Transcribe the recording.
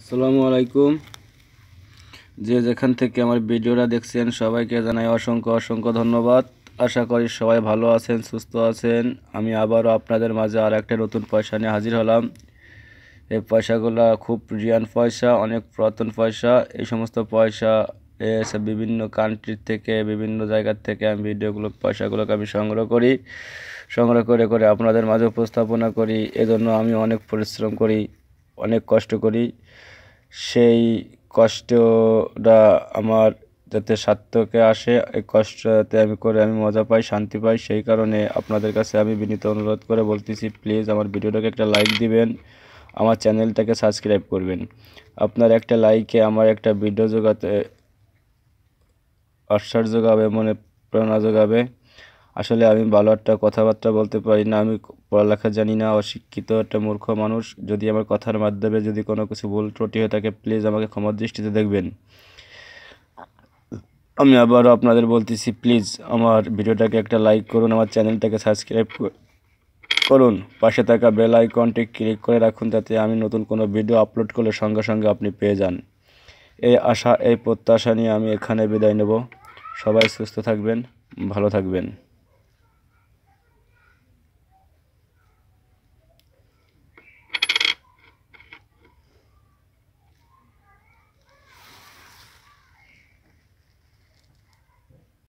আসসালামু আলাইকুম যে যেখান থেকে আমার ভিডিওটা দেখছেন সবাইকে জানাই অসংখ্য অসংখ্য ধন্যবাদ আশা করি সবাই ভালো আছেন সুস্থ আছেন আমি আবারও আপনাদের মাঝে আর একটা নতুন পয়সা নিয়ে হাজির হলাম এই পয়সাগুলো খুব রিয়ান পয়সা অনেক পুরাতন পয়সা এই সমস্ত পয়সা এসে বিভিন্ন কান্ট্রির থেকে বিভিন্ন জায়গার থেকে আমি ভিডিওগুলো পয়সাগুলোকে আমি সংগ্রহ করি সংগ্রহ করে করে আপনাদের মাঝে উপস্থাপনা করি এজন্য আমি অনেক পরিশ্রম করি অনেক কষ্ট করি সেই কষ্টটা আমার যাতে সার্থকে আসে এই কষ্ট যাতে আমি করে আমি মজা পাই শান্তি পাই সেই কারণে আপনাদের কাছে আমি বিনীত অনুরোধ করে বলতেছি প্লিজ আমার ভিডিওটাকে একটা লাইক দিবেন আমার চ্যানেলটাকে সাবস্ক্রাইব করবেন আপনার একটা লাইকে আমার একটা ভিডিও যোগাতে আশ্চর্য যোগাবে মনে প্রেরণা যোগাবে আসলে আমি ভালো একটা কথাবার্তা বলতে পারি না আমি পড়ালেখা জানি না অশিক্ষিত একটা মূর্খ মানুষ যদি আমার কথার মাধ্যমে যদি কোনো কিছু ভুল ত্রুটি হয়ে থাকে প্লিজ আমাকে ক্ষমার দৃষ্টিতে দেখবেন আমি আবারও আপনাদের বলতেছি প্লিজ আমার ভিডিওটাকে একটা লাইক করুন আমার চ্যানেলটাকে সাবস্ক্রাইব করুন পাশে থাকা বেল আইকনটি ক্লিক করে রাখুন যাতে আমি নতুন কোনো ভিডিও আপলোড করলে সঙ্গে সঙ্গে আপনি পেয়ে যান এই আশা এই প্রত্যাশা নিয়ে আমি এখানে বিদায় নেব সবাই সুস্থ থাকবেন ভালো থাকবেন